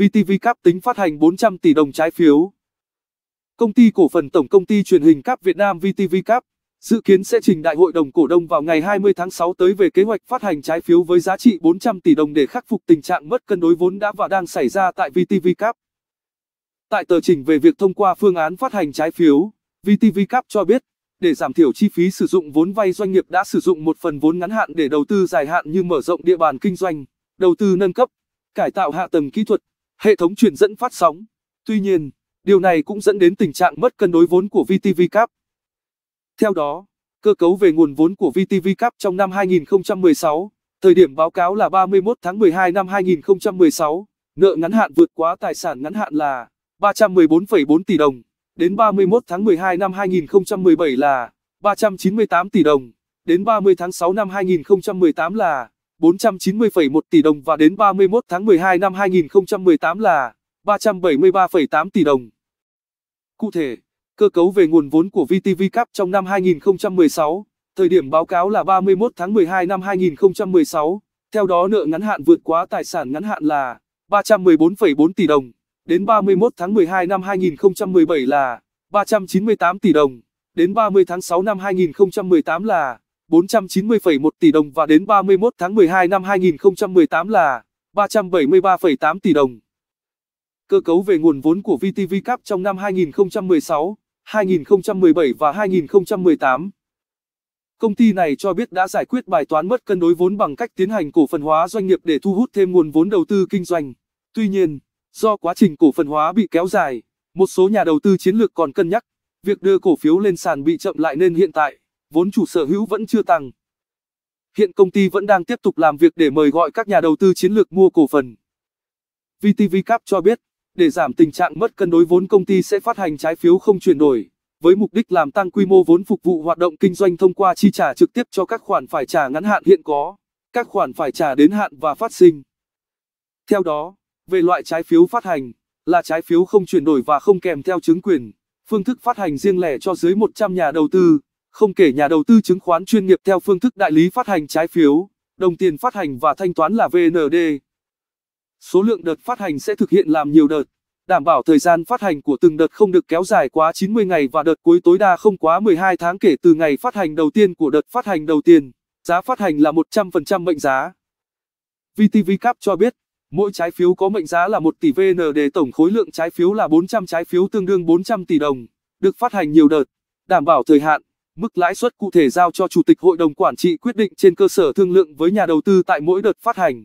VTV Cap tính phát hành 400 tỷ đồng trái phiếu. Công ty cổ phần Tổng công ty truyền hình Cap Việt Nam VTV Cap dự kiến sẽ trình đại hội đồng cổ đông vào ngày 20 tháng 6 tới về kế hoạch phát hành trái phiếu với giá trị 400 tỷ đồng để khắc phục tình trạng mất cân đối vốn đã và đang xảy ra tại VTV Cap. Tại tờ trình về việc thông qua phương án phát hành trái phiếu, VTV Cap cho biết để giảm thiểu chi phí sử dụng vốn vay doanh nghiệp đã sử dụng một phần vốn ngắn hạn để đầu tư dài hạn như mở rộng địa bàn kinh doanh, đầu tư nâng cấp, cải tạo hạ tầng kỹ thuật hệ thống truyền dẫn phát sóng. Tuy nhiên, điều này cũng dẫn đến tình trạng mất cân đối vốn của VTV Cap. Theo đó, cơ cấu về nguồn vốn của VTV Cap trong năm 2016, thời điểm báo cáo là 31 tháng 12 năm 2016, nợ ngắn hạn vượt quá tài sản ngắn hạn là 314,4 tỷ đồng, đến 31 tháng 12 năm 2017 là 398 tỷ đồng, đến 30 tháng 6 năm 2018 là 490,1 tỷ đồng và đến 31 tháng 12 năm 2018 là 373,8 tỷ đồng. Cụ thể, cơ cấu về nguồn vốn của VTV Cap trong năm 2016, thời điểm báo cáo là 31 tháng 12 năm 2016, theo đó nợ ngắn hạn vượt quá tài sản ngắn hạn là 314,4 tỷ đồng, đến 31 tháng 12 năm 2017 là 398 tỷ đồng, đến 30 tháng 6 năm 2018 là 490,1 tỷ đồng và đến 31 tháng 12 năm 2018 là 373,8 tỷ đồng. Cơ cấu về nguồn vốn của VTV Cap trong năm 2016, 2017 và 2018. Công ty này cho biết đã giải quyết bài toán mất cân đối vốn bằng cách tiến hành cổ phần hóa doanh nghiệp để thu hút thêm nguồn vốn đầu tư kinh doanh. Tuy nhiên, do quá trình cổ phần hóa bị kéo dài, một số nhà đầu tư chiến lược còn cân nhắc việc đưa cổ phiếu lên sàn bị chậm lại nên hiện tại vốn chủ sở hữu vẫn chưa tăng. Hiện công ty vẫn đang tiếp tục làm việc để mời gọi các nhà đầu tư chiến lược mua cổ phần. VTV Cap cho biết, để giảm tình trạng mất cân đối vốn công ty sẽ phát hành trái phiếu không chuyển đổi, với mục đích làm tăng quy mô vốn phục vụ hoạt động kinh doanh thông qua chi trả trực tiếp cho các khoản phải trả ngắn hạn hiện có, các khoản phải trả đến hạn và phát sinh. Theo đó, về loại trái phiếu phát hành, là trái phiếu không chuyển đổi và không kèm theo chứng quyền, phương thức phát hành riêng lẻ cho dưới 100 nhà đầu tư. Không kể nhà đầu tư chứng khoán chuyên nghiệp theo phương thức đại lý phát hành trái phiếu, đồng tiền phát hành và thanh toán là VND. Số lượng đợt phát hành sẽ thực hiện làm nhiều đợt, đảm bảo thời gian phát hành của từng đợt không được kéo dài quá 90 ngày và đợt cuối tối đa không quá 12 tháng kể từ ngày phát hành đầu tiên của đợt phát hành đầu tiên. Giá phát hành là 100% mệnh giá. VTV Cap cho biết, mỗi trái phiếu có mệnh giá là 1 tỷ VND tổng khối lượng trái phiếu là 400 trái phiếu tương đương 400 tỷ đồng, được phát hành nhiều đợt, đảm bảo thời hạn Mức lãi suất cụ thể giao cho Chủ tịch Hội đồng Quản trị quyết định trên cơ sở thương lượng với nhà đầu tư tại mỗi đợt phát hành.